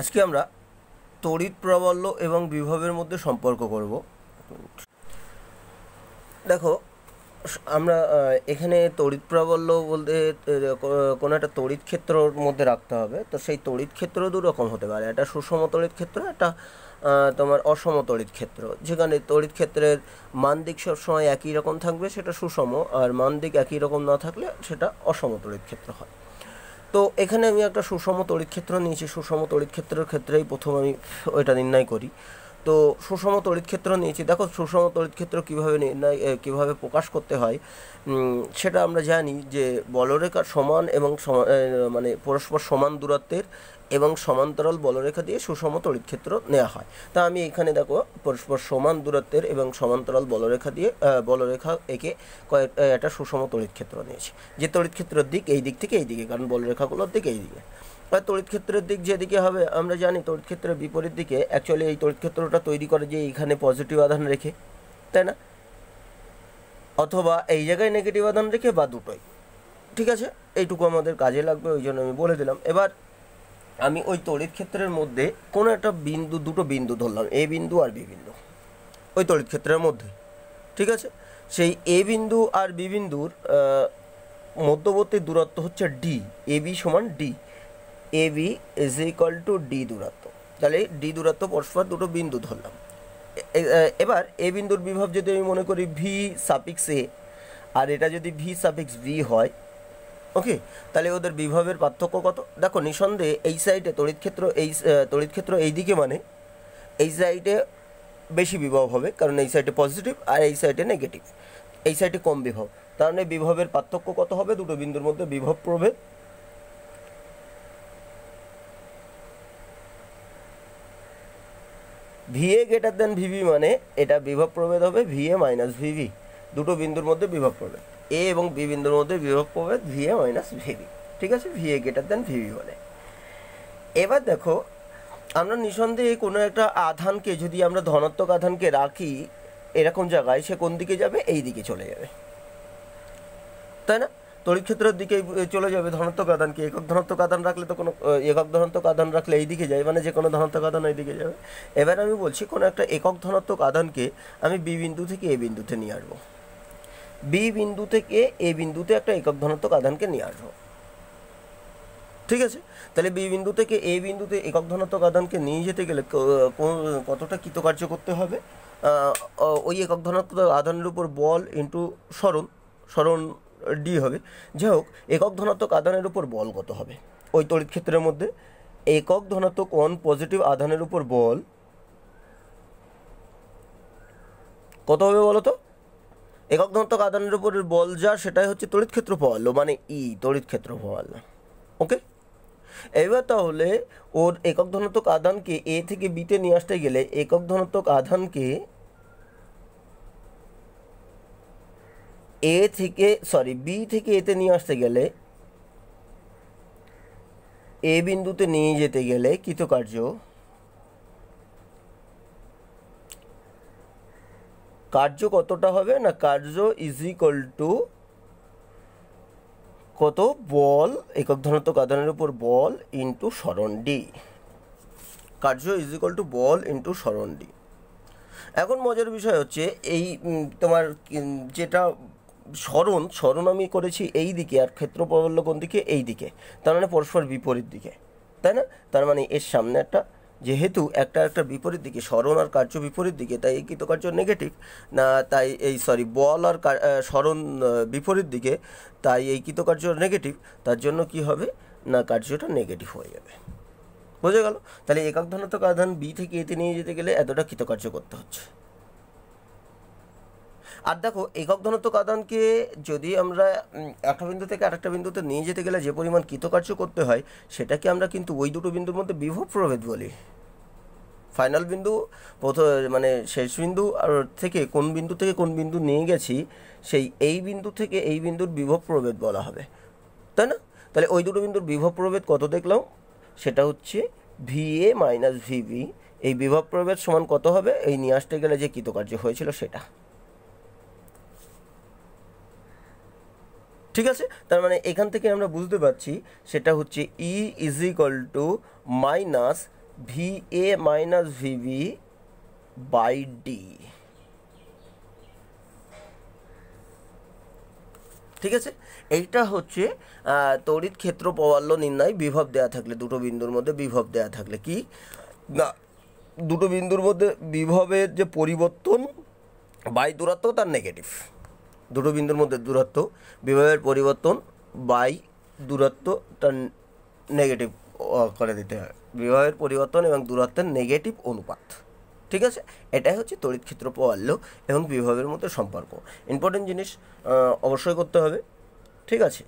আজকে আমরা তড়িৎ প্রাবল্য এবং বিভবের মধ্যে সম্পর্ক করব দেখো আমরা এখানে তড়িৎ প্রাবল্য বলতে কোনো একটা তড়িৎ ক্ষেত্রর মধ্যে রাখতে হবে তো সেই তড়িৎ ক্ষেত্র দু রকম হতে পারে একটা সুষম তড়িৎ ক্ষেত্র একটা তোমার অসম তড়িৎ ক্ষেত্র যেখানে তড়িৎ ক্ষেত্রের মান দিক সবসময় একই রকম থাকবে সেটা সুষম আর মান দিক একই রকম না থাকলে সেটা অসম তড়িৎ ক্ষেত্র হয় তো এখানে আমি একটা সুষম তড়িৎ ক্ষেত্র নিয়েছি সুষম তড়িৎ ক্ষেত্রের ক্ষেত্রেই প্রথম আমি ওইটা নির্ণয় করি তো সুষম তড়িৎ ক্ষেত্র নিয়েছি দেখো সুষম তড়িৎ ক্ষেত্র কীভাবে নির্ণয় কীভাবে প্রকাশ করতে হয় সেটা আমরা জানি যে বলরেখা সমান এবং মানে পরস্পর সমান দূরত্বের এবং সমান্তরাল বলরেখা দিয়ে সুষম তড়িৎক্ষেত্র নেওয়া হয় তা আমি এখানে দেখো পরস্পর সমান দূরত্বের এবং সমান্তরাল বলরেখা দিয়ে বলরেখা একে কয়েক একটা সুষম তড়িৎক্ষেত্র নিয়েছি যে তড়িৎক্ষেত্রের দিক এই দিক থেকে এই দিকে কারণ বলরেখাগুলোর দিকে এই দিকে বা তড়িৎক্ষেত্রের দিক যেদিকে হবে আমরা জানি তড়িৎক্ষেত্রের বিপরীত দিকে অ্যাকচুয়ালি এই তড়িৎক্ষেত্রটা তৈরি করে যে এইখানে পজিটিভ আধান রেখে তাই না অথবা এই জায়গায় নেগেটিভ আধান রেখে বা দুটোই ঠিক আছে এইটুকু আমাদের কাজে লাগবে ওই জন্য আমি বলে দিলাম এবার আমি ওই তড়িৎ ক্ষেত্রের মধ্যে কোনো একটা বিন্দু দুটো বিন্দু ধরলাম এ বিন্দু আর বি বিন্দু ওই তড়িৎ ক্ষেত্রের মধ্যে ঠিক আছে সেই এ বিন্দু আর বি বিন্দুর মধ্যবর্তী দূরত্ব হচ্ছে ডি এ বি সমান D A B is equal to D দূরত্ব তাহলে ডি দূরত্ব পরস্পর দুটো বিন্দু ধরলাম এবার এ বিন্দুর বিভব যদি আমি মনে করি ভি সাপিক্স এ আর এটা যদি ভি সাপিক্স ভি হয় ওকে তাহলে ওদের বিভবের পার্থক্য কত দেখো নিঃসন্দেহে এই সাইডে তড়িৎক্ষেত্র এই তড়িৎক্ষেত্র এই দিকে মানে এই সাইডে বেশি বিভব হবে কারণ এই সাইডে পজিটিভ আর এই সাইডে নেগেটিভ এই সাইডে কম বিভব তার মানে বিভবের পার্থক্য কত হবে দুটো বিন্দুর মধ্যে বিভব প্রভেদ ভিএ গ্রেটার দেন ভিভি মানে এটা বিভব প্রভেদ হবে ভিএ মাইনাস ভিভি দুটো বিন্দুর মধ্যে বিভব প্রভেদ এ এবং বি বিন্দুর মধ্যে বিভব প্রভেদ ভি এ মাইনাস ভিবি ঠিক আছে ভি এ গেটার দেন ভিবি হলে এবার দেখো আমরা নিঃসন্দেহে কোনো একটা আধানকে যদি আমরা ধনাত্মক আধানকে রাখি এরকম জায়গায় সে কোন দিকে যাবে এই দিকে চলে যাবে তাই না তড়িৎ ক্ষেত্রের দিকে চলে যাবে ধনাত্মক আধানকে একক ধনাত্মক আধান রাখলে তো কোনো একক ধনাত্মক আধান রাখলে এই দিকে যায় মানে যে কোনো ধনাত্মক আধান এই দিকে যাবে এবার আমি বলছি কোনো একটা একক ধনাত্মক আধানকে আমি বি বিন্দু থেকে এ বিন্দুতে নিয়ে আসবো বি বিন্দু থেকে এ বিন্দুতে একটা একক ধনাত্মক আধানকে নিয়ে আসবো ঠিক আছে তাহলে বি বিন্দু থেকে এ বিন্দুতে একক ধনাত্মক আধানকে নিয়ে যেতে গেলে কতটা কৃতকার্য করতে হবে ওই একক ধনাত্মক আধানের উপর বল ইন্টু স্মরণ স্মরণ ডি হবে যাই হোক একক ধনাত্মক আধানের উপর বল কত হবে ওই তড়িৎ ক্ষেত্রের মধ্যে একক ধনাত্মক অন পজিটিভ আধানের উপর বল কত হবে বলো তো একক ধনাত্মক আধানের উপরের বল যা সেটাই হচ্ছে তড়িৎ ক্ষেত্রফল মানে ই e, তড়িৎ ক্ষেত্রফল ওকে এবার তাহলে ওর একক ধনাত্মক আধানকে এ থেকে বিতে নিয়ে আসতে গেলে একক ধনাত্মক আধানকে এ থেকে সরি বি থেকে এতে নিয়ে আসতে গেলে এ বিন্দুতে নিয়ে যেতে গেলে কৃতকার্য কার্য কতটা হবে না কার্য ইজ ইকল টু কত বল একক ধনাত্মক আধানের উপর বল ইন্টু সরণ ডি কার্য ইজ ইকল টু বল ইন্টু সরণ ডি এখন মজার বিষয় হচ্ছে এই তোমার যেটা সরণ সরণ আমি করেছি এই দিকে আর ক্ষেত্র কোন দিকে এই দিকে তার মানে পরস্পর বিপরীত দিকে তাই না তার মানে এর সামনে একটা যেহেতু একটা একটা বিপরীত দিকে স্মরণ আর কার্য বিপরীত দিকে তাই এই কৃতকার্য নেগেটিভ না তাই এই সরি বল আর স্মরণ বিপরীত দিকে তাই এই কৃতকার্য নেগেটিভ তার জন্য কি হবে না কার্যটা নেগেটিভ হয়ে যাবে বোঝা গেল তাহলে একাক ধনাত্মক আধান বি থেকে এতে নিয়ে যেতে গেলে এতটা কৃতকার্য করতে হচ্ছে আর দেখো একক ঘনত্ব কাদানকে যদি আমরা একটা বিন্দু থেকে আরেকটা বিন্দুতে নিয়ে যেতে গেলে যে পরিমাণ কৃতকার্য করতে হয় সেটাকে আমরা কিন্তু ওই দুটো বিন্দুর মধ্যে বিভব প্রভেদ বলি ফাইনাল বিন্দু প্রথম মানে শেষ বিন্দু আর থেকে কোন বিন্দু থেকে কোন বিন্দু নিয়ে গেছি সেই এই বিন্দু থেকে এই বিন্দুর বিভব প্রভেদ বলা হবে তাই না তাহলে ওই দুটো বিন্দুর বিভব প্রভেদ কত দেখলাম সেটা হচ্ছে ভি এ মাইনাস ভিবি এই বিভব প্রভেদ সমান কত হবে এই নিয়ে আসতে গেলে যে কৃতকার্য হয়েছিল সেটা ঠিক আছে তার মানে এখান থেকে আমরা বুঝতে পারছি সেটা হচ্ছে E is equal to minus V A minus VB by D ঠিক আছে এইটা হচ্ছে তড়িৎ ক্ষেত্র প্রবাল্য নির্ণয় বিভব দেয়া থাকলে দুটো বিন্দুর মধ্যে বিভব দেয়া থাকলে কি না দুটো বিন্দুর মধ্যে বিভবের যে পরিবর্তন বাই দূরত্ব তার নেগেটিভ দুটো বিন্দুর মধ্যে দূরত্ব বিভবের পরিবর্তন বাই দূরত্বটা নেগেটিভ করে দিতে হয় বিভবের পরিবর্তন এবং দূরত্বের নেগেটিভ অনুপাত ঠিক আছে এটাই হচ্ছে তড়িৎ ক্ষেত্র প্রবাল্য এবং বিভবের মধ্যে সম্পর্ক ইম্পর্টেন্ট জিনিস অবশ্যই করতে হবে ঠিক আছে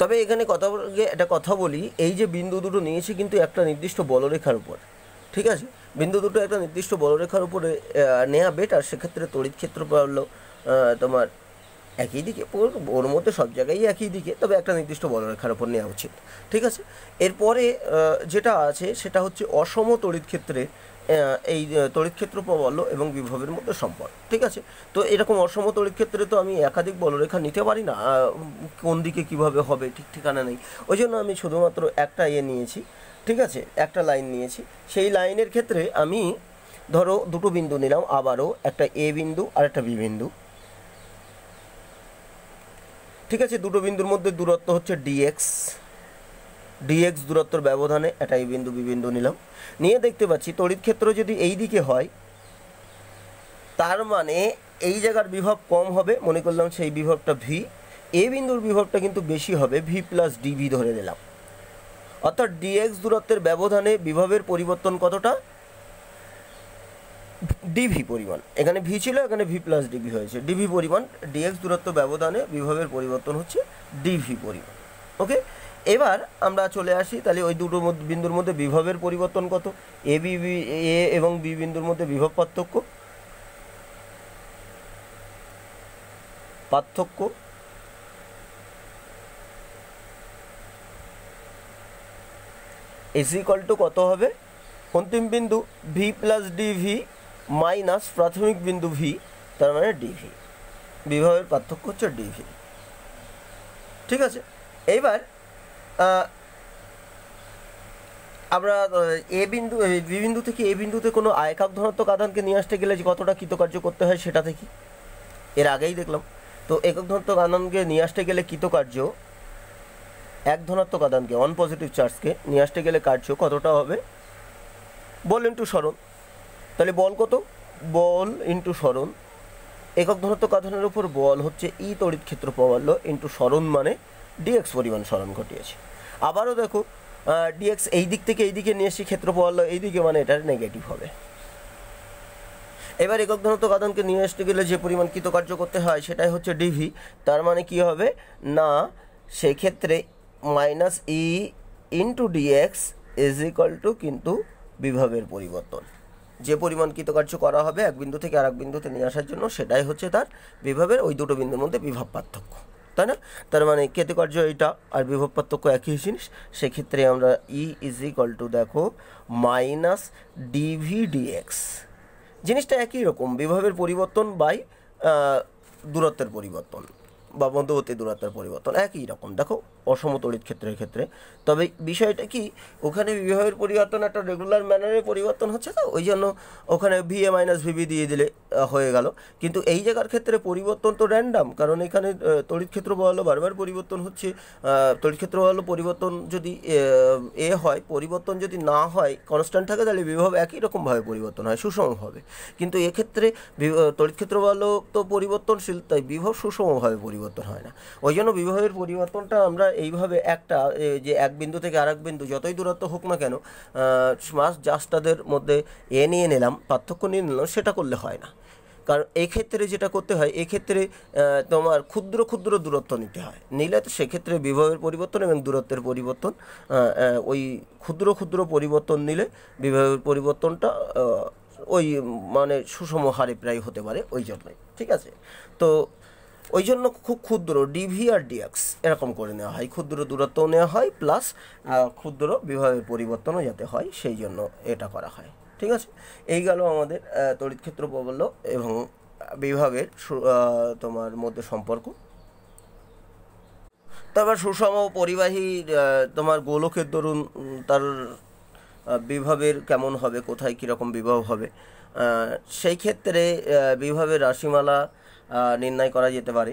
তবে এখানে কথা একটা কথা বলি এই যে বিন্দু দুটো নিয়েছি কিন্তু একটা নির্দিষ্ট বলরেখার উপর ঠিক আছে বিন্দু দুটো একটা নির্দিষ্ট বলরেখার উপরে নেওয়া বেটার সেক্ষেত্রে তড়িৎ ক্ষেত্র পারলো তোমার একই দিকে ওর মধ্যে সব জায়গায় একই দিকে তবে একটা নির্দিষ্ট বলরেখার উপর নেওয়া উচিত ঠিক আছে এরপরে যেটা আছে সেটা হচ্ছে অসম তড়িৎ ক্ষেত্রে এই তড়িৎ ক্ষেত্র প্রবল এবং বিভবের মধ্যে সম্পর্ক ঠিক আছে তো এরকম অসম তড়িৎ ক্ষেত্রে তো আমি একাধিক বলরেখা নিতে পারি না কোন দিকে কিভাবে হবে ঠিক ঠিকানা নেই ওই জন্য আমি শুধুমাত্র একটা ইয়ে নিয়েছি ঠিক আছে একটা লাইন নিয়েছি সেই লাইনের ক্ষেত্রে আমি ধরো দুটো বিন্দু নিলাম আবারও একটা এ বিন্দু আর একটা বি বিন্দু ঠিক আছে দুটো বিন্দুর মধ্যে দূরত্ব হচ্ছে ডিএক্স ডিএক্স দূরত্বর ব্যবধানে একটা এই বিন্দু বি বিন্দু নিলাম নিয়ে দেখতে পাচ্ছি তড়িৎ ক্ষেত্র যদি এই দিকে হয় তার মানে এই জায়গার বিভব কম হবে মনে করলাম সেই বিভবটা ভি এ বিন্দুর বিভবটা কিন্তু বেশি হবে ভি প্লাস ডিভি ধরে নিলাম অর্থাৎ ডিএক্স দূরত্বের ব্যবধানে বিভবের পরিবর্তন কতটা ডিভি পরিমাণ এখানে ভি ছিল এখানে ভি প্লাস ডিভি হয়েছে ডিভি পরিমাণ ডিএক্স দূরত্ব ব্যবধানে বিভবের পরিবর্তন হচ্ছে ডিভি পরিমাণ ওকে এবার আমরা চলে আসি তাহলে ওই দুটো বিন্দুর মধ্যে বিভবের পরিবর্তন কত এ বি এ এবং বি বিন্দুর মধ্যে বিভব পার্থক্য পার্থক্য এস ইকল টু কত হবে অন্তিম বিন্দু ভি প্লাস ডিভি মাইনাস প্রাথমিক বিন্দু ভি তার মানে ডিভি বিভবের পার্থক্য হচ্ছে ডিভি ঠিক আছে এইবার আমরা এ বিন্দু বি বিন্দু থেকে এ বিন্দুতে কোনো আয়কাক ধনাত্মক আধানকে নিয়ে আসতে গেলে যে কতটা কৃতকার্য করতে হয় সেটা থেকে এর আগেই দেখলাম তো একক ধনাত্মক আধানকে নিয়ে আসতে গেলে কৃতকার্য এক ধনাত্মক আদানকে অন পজিটিভ চার্জকে নিয়ে আসতে গেলে কার্য কতটা হবে বল ইন্টু সরণ তাহলে বল কত বল ইন্টু সরণ একক ধনাত্মক আধানের উপর বল হচ্ছে ই e তড়িৎ ক্ষেত্র প্রবাল্য ইন্টু সরণ মানে ডিএক্স পরিমাণ সরণ ঘটিয়েছে আবারও দেখো ডিএক্স এই দিক থেকে এই দিকে নিয়ে এসে ক্ষেত্র প্রবাল্য এই দিকে মানে এটার নেগেটিভ হবে এবার একক ধনাত্মক আধানকে নিয়ে আসতে গেলে যে পরিমাণ কৃতকার্য করতে হয় সেটাই হচ্ছে ডিভি তার মানে কি হবে না সেক্ষেত্রে minus E into dx is equal to কিন্তু বিভাগের পরিবর্তন যে পরিমাণ কৃতকার্য করা হবে এক বিন্দু থেকে আর এক বিন্দুতে নিয়ে আসার জন্য সেটাই হচ্ছে তার বিভবের ওই দুটো বিন্দুর মধ্যে বিভব পার্থক্য তাই না তার মানে কৃতকার্য এটা আর বিভব পার্থক্য একই জিনিস সেক্ষেত্রে আমরা ই ইজ ইকাল টু দেখো মাইনাস ডিভি ডিএক্স জিনিসটা একই রকম বিভবের পরিবর্তন বাই দূরত্বের পরিবর্তন বা মধ্যবর্তী দূরত্বের পরিবর্তন একই রকম দেখো অসমতলিত ক্ষেত্রের ক্ষেত্রে তবে বিষয়টা কি ওখানে বিবাহের পরিবর্তন একটা রেগুলার ম্যানারে পরিবর্তন হচ্ছে তো ওই জন্য ওখানে ভিএ মাইনাস ভিবি দিয়ে দিলে হয়ে গেল কিন্তু এই জায়গার ক্ষেত্রে পরিবর্তন তো র্যান্ডাম কারণ এখানে তড়িৎ ক্ষেত্র বলো বারবার পরিবর্তন হচ্ছে তড়িৎ ক্ষেত্র বলো পরিবর্তন যদি এ হয় পরিবর্তন যদি না হয় কনস্ট্যান্ট থাকে তাহলে বিভব একই রকমভাবে পরিবর্তন হয় সুষম হবে কিন্তু এক্ষেত্রে তড়িৎ ক্ষেত্র বলো তো পরিবর্তনশীল তাই বিভব সুষমভাবে পরিবর্তন পরিবর্তন হয় না ওই জন্য বিবাহের পরিবর্তনটা আমরা এইভাবে একটা যে এক বিন্দু থেকে আরেক বিন্দু যতই দূরত্ব হোক না কেন মাস জাস্ট তাদের মধ্যে এ নিয়ে নিলাম পার্থক্য নিয়ে নিলাম সেটা করলে হয় না কারণ এক্ষেত্রে যেটা করতে হয় এক্ষেত্রে তোমার ক্ষুদ্র ক্ষুদ্র দূরত্ব নিতে হয় নিলে তো সেক্ষেত্রে বিবাহের পরিবর্তন এবং দূরত্বের পরিবর্তন ওই ক্ষুদ্র ক্ষুদ্র পরিবর্তন নিলে বিবাহের পরিবর্তনটা ওই মানে সুষম হারে প্রায় হতে পারে ওই জন্যই ঠিক আছে তো ওই জন্য খুব ক্ষুদ্র ডিভি আর ডিএক্স এরকম করে নেওয়া হয় ক্ষুদ্র দূরত্বও নেওয়া হয় প্লাস ক্ষুদ্র বিভাগের পরিবর্তনও যাতে হয় সেই জন্য এটা করা হয় ঠিক আছে এই গেল আমাদের তড়িৎ ক্ষেত্র প্রবল্য এবং বিভাগের তোমার মধ্যে সম্পর্ক তারপর সুষম পরিবাহী তোমার গোলকের দরুন তার বিভাবের কেমন হবে কোথায় কীরকম বিবাহ হবে সেই ক্ষেত্রে বিভাবের রাশিমালা নির্ণয় করা যেতে পারে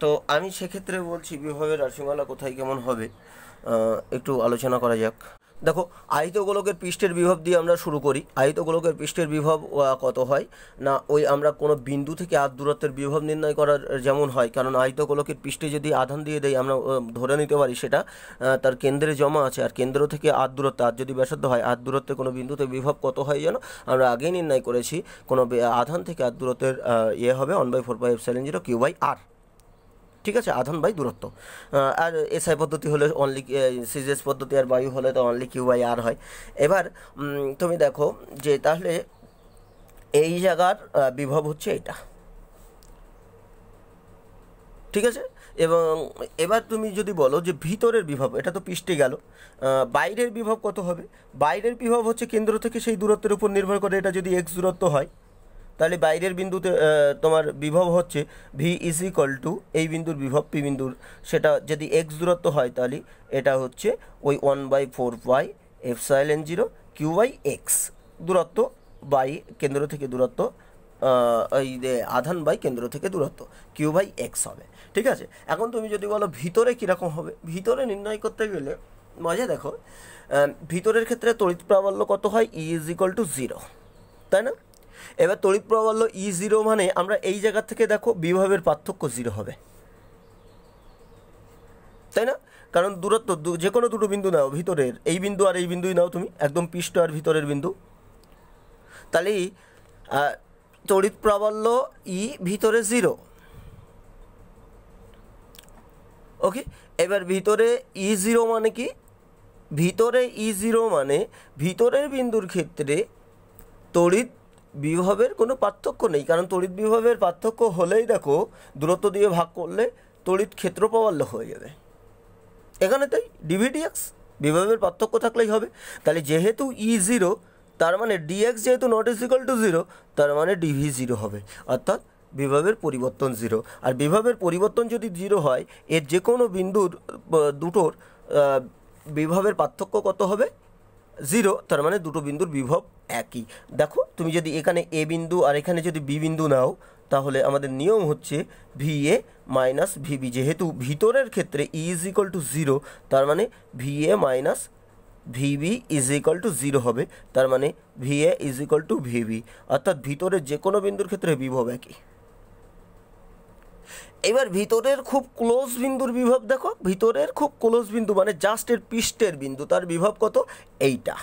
তো আমি সেক্ষেত্রে বলছি বিভাগের রাশিমালা কোথায় কেমন হবে একটু আলোচনা করা যাক দেখো আহিত গোলকের পৃষ্ঠের বিভব দিয়ে আমরা শুরু করি আহিত গোলকের পৃষ্ঠের বিভব কত হয় না ওই আমরা কোনো বিন্দু থেকে আধ দূরত্বের বিভব নির্ণয় করার যেমন হয় কারণ আহিত গোলকের পৃষ্ঠে যদি আধান দিয়ে দেয় আমরা ধরে নিতে পারি সেটা তার কেন্দ্রে জমা আছে আর কেন্দ্র থেকে আধ দূরত্ব আর যদি ব্যাসার্ধ হয় আর দূরত্বে কোনো বিন্দুতে বিভব কত হয় যেন আমরা আগেই নির্ণয় করেছি কোনো আধান থেকে আধ দূরত্বের ইয়ে হবে one by four by epsilon zero Q by R ঠিক আছে আধান বাই দূরত্ব আর এসআই পদ্ধতি হলে অনলি সিজিএস পদ্ধতি আর বায়ু হলে তো অনলি কিউ বাই আর হয় এবার তুমি দেখো যে তাহলে এই জায়গার বিভব হচ্ছে এটা ঠিক আছে এবং এবার তুমি যদি বলো যে ভিতরের বিভব এটা তো পিষ্টে গেল বাইরের বিভব কত হবে বাইরের বিভব হচ্ছে কেন্দ্র থেকে সেই দূরত্বের উপর নির্ভর করে এটা যদি এক্স দূরত্ব হয় তাহলে বাইরের বিন্দুতে তোমার বিভব হচ্ছে ভি ইজ ইকল টু এই বিন্দুর বিভব পি বিন্দুর সেটা যদি এক্স দূরত্ব হয় তাহলে এটা হচ্ছে ওই one by four by epsilon zero Q by X দূরত্ব বাই কেন্দ্র থেকে দূরত্ব এই আধান বাই কেন্দ্র থেকে দূরত্ব কিউ বাই এক্স হবে ঠিক আছে এখন তুমি যদি বলো ভিতরে কীরকম হবে ভিতরে নির্ণয় করতে গেলে মাঝে দেখো ভিতরের ক্ষেত্রে তড়িৎ প্রাবল্য কত হয় E is equal to zero তাই না এবার তড়িৎ প্রবল্য ই জিরো e মানে আমরা এই জায়গা থেকে দেখো বিভবের পার্থক্য জিরো হবে তাই না কারণ দূরত্ব যে কোনো দুটো বিন্দু নাও ভিতরের এই বিন্দু আর এই বিন্দুই নাও তুমি একদম পৃষ্ঠ আর ভিতরের বিন্দু তাহলেই তড়িৎ প্রাবল্য ই e ভিতরে জিরো ওকে এবার ভিতরে ই e জিরো মানে কি ভিতরে ই জিরো মানে ভিতরের বিন্দুর ক্ষেত্রে তড়িৎ বিভবের কোনো পার্থক্য নেই কারণ তড়িৎ বিভবের পার্থক্য হলেই দেখো দূরত্ব দিয়ে ভাগ করলে তড়িৎ ক্ষেত্র পাওয়াল্য হয়ে যাবে এখানে তাই ডিভিডিএক্স বিভবের পার্থক্য থাকলেই হবে তাহলে যেহেতু ই e জিরো তার মানে ডিএক্স যেহেতু naught is equal to zero তার মানে ডিভি জিরো হবে অর্থাৎ বিভবের পরিবর্তন জিরো আর বিভবের পরিবর্তন যদি জিরো হয় এর যে কোনো বিন্দুর দুটোর বিভবের পার্থক্য কত হবে জিরো তার মানে দুটো বিন্দুর বিভব একই দেখো তুমি যদি এখানে এ বিন্দু আর এখানে যদি বি বিন্দু নাও তাহলে আমাদের নিয়ম হচ্ছে ভি এ মাইনাস ভিবি যেহেতু ভিতরের ক্ষেত্রে E is equal to zero তার মানে V A minus VB is equal to zero হবে তার মানে V A is equal to VB অর্থাৎ ভিতরের যে কোনো বিন্দুর ক্ষেত্রে বিভব একই এবার ভিতরের খুব ক্লোজ বিন্দুর বিভব দেখো ভিতরের খুব ক্লোজ বিন্দু মানে জাস্ট এর পৃষ্ঠের বিন্দু তার বিভব কত এইটা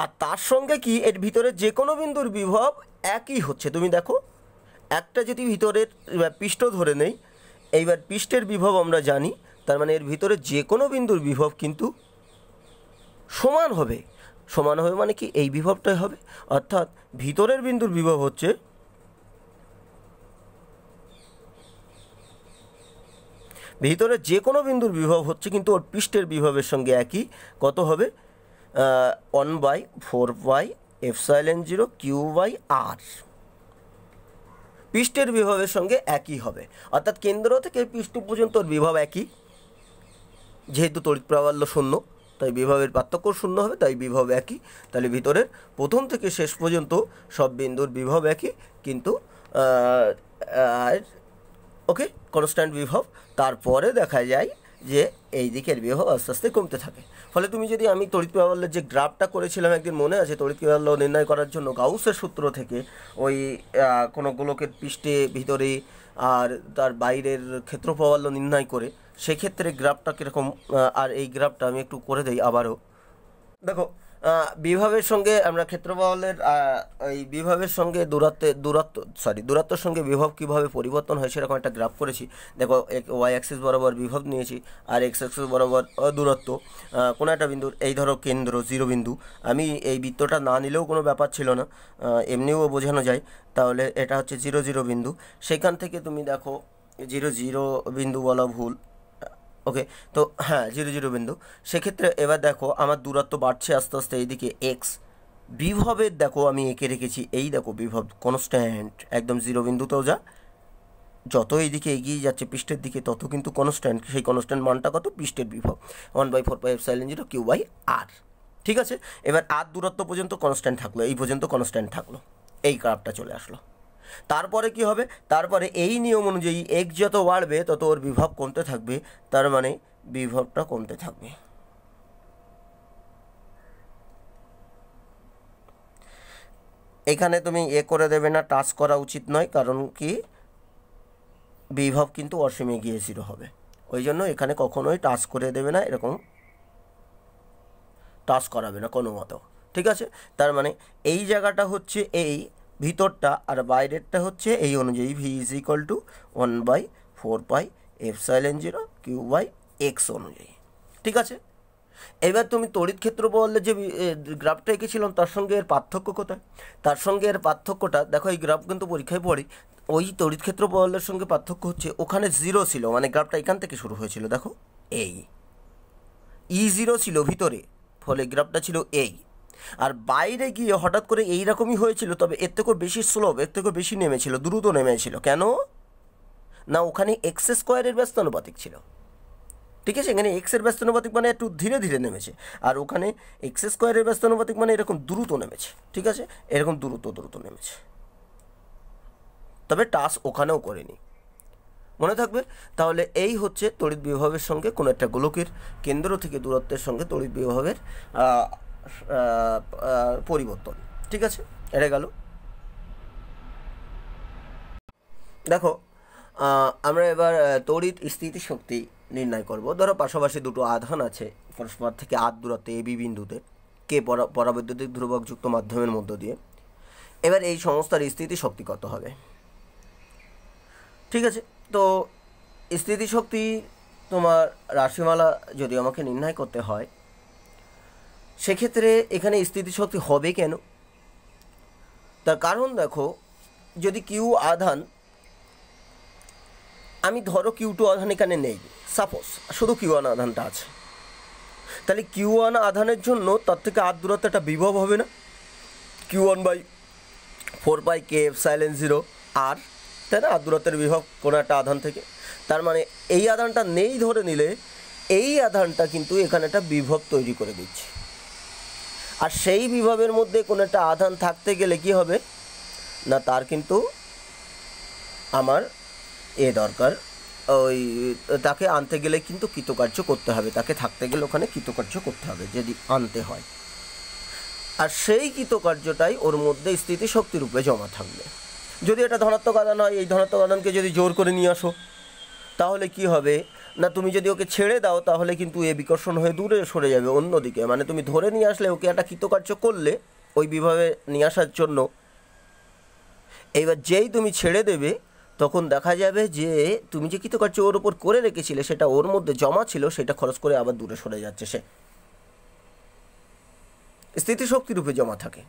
আর তার সঙ্গে কি এর ভিতরে যে কোনো বিন্দুর বিভব একই হচ্ছে তুমি দেখো একটা যদি ভিতরের পৃষ্ঠ ধরে নেই এইবার পৃষ্ঠের বিভব আমরা জানি তার মানে এর ভিতরে যে কোনো বিন্দুর বিভব কিন্তু সমান হবে সমান হবে মানে কি এই বিভবটাই হবে অর্থাৎ ভিতরের বিন্দুর বিভব হচ্ছে ভিতরে যে কোনো বিন্দুর বিভব হচ্ছে কিন্তু ওর পৃষ্ঠের বিভবের সঙ্গে একই কত হবে one by four by epsilon zero Q by R পৃষ্ঠের বিভবের সঙ্গে একই হবে অর্থাৎ কেন্দ্র থেকে পৃষ্ঠ পর্যন্ত ওর বিভব একই যেহেতু তড়িৎ প্রাবল্য শূন্য তাই বিভবের পার্থক্য শূন্য হবে তাই বিভব একই তাহলে ভিতরের প্রথম থেকে শেষ পর্যন্ত সব বিন্দুর বিভব একই কিন্তু ওকে কনস্ট্যান্ট বিভব তারপরে দেখা যায় যে এই দিকের বিভব আস্তে আস্তে কমতে থাকে ফলে তুমি যদি আমি তড়িৎ প্রবাল্যের যে গ্রাফটা করেছিলাম একদিন মনে আছে তড়িৎ প্রবাল্য নির্ণয় করার জন্য গাউসের সূত্র থেকে ওই কোনো গোলকের পৃষ্ঠে ভিতরে আর তার বাইরের ক্ষেত্র প্রবাল্য নির্ণয় করে সেক্ষেত্রে গ্রাফটা কীরকম আর এই গ্রাফটা আমি একটু করে দিই আবারও দেখো বিভাবের সঙ্গে আমরা ক্ষেত্রফলের এই বিভাবের সঙ্গে দূরত্বে দূরত্ব সরি দূরত্বর সঙ্গে বিভব কিভাবে পরিবর্তন হয় সেরকম একটা গ্রাফ করেছি দেখো এক ওয়াই অ্যাক্সিস বরাবর বিভব নিয়েছি আর এক্স অ্যাক্সিস বরাবর দূরত্ব কোনো একটা বিন্দুর এই ধরো কেন্দ্র জিরো বিন্দু আমি এই বৃত্তটা না নিলেও কোনো ব্যাপার ছিল না এমনিও বোঝানো যায় তাহলে এটা হচ্ছে জিরো জিরো বিন্দু সেখান থেকে তুমি দেখো জিরো জিরো বিন্দু বলা ভুল ওকে তো হ্যাঁ জিরো জিরো বিন্দু সেক্ষেত্রে এবার দেখো আমার দূরত্ব বাড়ছে আস্তে আস্তে এইদিকে এক্স বিভবের দেখো আমি এঁকে রেখেছি এই দেখো বিভব কনস্ট্যান্ট একদম জিরো বিন্দুতেও যা যত এইদিকে এগিয়ে যাচ্ছে পৃষ্ঠের দিকে তত কিন্তু কনস্ট্যান্ট সেই কনস্ট্যান্ট মানটা কত পৃষ্ঠের বিভব one by four by epsilon zero Q by R ঠিক আছে এবার আর দূরত্ব পর্যন্ত কনস্ট্যান্ট থাকলো এই পর্যন্ত কনস্ট্যান্ট থাকলো এই কার্ভটা চলে আসলো তারপরে কি হবে তারপরে এই নিয়ম অনুযায়ী এক যত বাড়বে তত ওর বিভব কমতে থাকবে তার মানে বিভবটা কমতে থাকবে এখানে তুমি এ করে দেবে না টাচ করা উচিত নয় কারণ কি বিভব কিন্তু অসীমে গিয়ে হবে ওই জন্য এখানে কখনোই টাচ করে দেবে না এরকম টাচ করাবে না কোনো মতো ঠিক আছে তার মানে এই জায়গাটা হচ্ছে এই ভিতরটা আর বাইরেরটা হচ্ছে এই অনুযায়ী V is equal to one by four pi epsilon zero Q by X অনুযায়ী ঠিক আছে এবার তুমি তড়িৎ ক্ষেত্র বললে যে গ্রাফটা এঁকেছিলাম তার সঙ্গে এর পার্থক্য কোথায় তার সঙ্গে এর পার্থক্যটা দেখো এই গ্রাফ কিন্তু পরীক্ষায় পড়ে ওই তড়িৎ ক্ষেত্র বলের সঙ্গে পার্থক্য হচ্ছে ওখানে জিরো ছিল মানে গ্রাফটা এখান থেকে শুরু হয়েছিল দেখো এই ই e জিরো ছিল ভিতরে ফলে গ্রাফটা ছিল এই আর বাইরে গিয়ে হঠাৎ করে এই রকমই হয়েছিল তবে এর থেকেও বেশি স্লোভ এর থেকেও বেশি নেমেছিল দ্রুত নেমেছিল কেন না ওখানে এক্স স্কোয়ারের ব্যস্তানুপাতিক ছিল ঠিক আছে এখানে এক্সের ব্যস্তানুপাতিক মানে একটু ধীরে ধীরে নেমেছে আর ওখানে এক্স স্কোয়ারের ব্যস্তানুপাতিক মানে এরকম দ্রুত নেমেছে ঠিক আছে এরকম দ্রুত দ্রুত নেমেছে তবে টাস ওখানেও করেনি মনে থাকবে তাহলে এই হচ্ছে তড়িৎ বিভাবের সঙ্গে কোনো একটা গোলকের কেন্দ্র থেকে দূরত্বের সঙ্গে তড়িৎ বিভাবের পরিবর্তন ঠিক আছে এটা গেল দেখো আমরা এবার তড়িৎ স্থিতি শক্তি নির্ণয় করব ধরো পাশাপাশি দুটো আধান আছে পরস্পর থেকে আধ দূরত্বে এ বি বিন্দুতে কে পরাবৈদ্যুতিক ধ্রুবকযুক্ত মাধ্যমের মধ্য দিয়ে এবার এই সংস্থার স্থিতি শক্তি কত হবে ঠিক আছে তো স্থিতিশক্তি তোমার রাশিমালা যদি আমাকে নির্ণয় করতে হয় সেক্ষেত্রে এখানে স্থিতিশক্তি হবে কেন তার কারণ দেখো যদি কিউ আধান আমি ধরো কিউ টু আধান এখানে নেই সাপোজ শুধু কিউ ওয়ান আধানটা আছে তাহলে কিউ ওয়ান আধানের জন্য তার থেকে আর দূরত্ব একটা বিভব হবে না Q one by four by K epsilon zero R তাই না আর দূরত্বের বিভব কোনো একটা আধান থেকে তার মানে এই আধানটা নেই ধরে নিলে এই আধানটা কিন্তু এখানে একটা বিভব তৈরি করে দিচ্ছে আর সেই বিভবের মধ্যে কোনো একটা আধান থাকতে গেলে কি হবে না তার কিন্তু আমার এ দরকার ওই তাকে আনতে গেলে কিন্তু কৃতকার্য করতে হবে তাকে থাকতে গেলে ওখানে কৃতকার্য করতে হবে যদি আনতে হয় আর সেই কৃতকার্যটাই ওর মধ্যে স্থিতি শক্তিরূপে জমা থাকবে যদি এটা ধনাত্মক আদান হয় এই ধনাত্মক আদানকে যদি জোর করে নিয়ে আসো তাহলে কি হবে না তুমি যদি ওকে ছেড়ে দাও তাহলে কিন্তু এ বিকর্ষণ হয়ে দূরে সরে যাবে অন্যদিকে মানে তুমি ধরে নিয়ে আসলে ওকে একটা কৃতকার্য করলে ওই বিভাবে নিয়ে আসার জন্য এইবার যেই তুমি ছেড়ে দেবে তখন দেখা যাবে যে তুমি যে কৃতকার্য ওর ওপর করে রেখেছিলে সেটা ওর মধ্যে জমা ছিল সেটা খরচ করে আবার দূরে সরে যাচ্ছে সে স্থিতিশক্তিরূপে জমা থাকে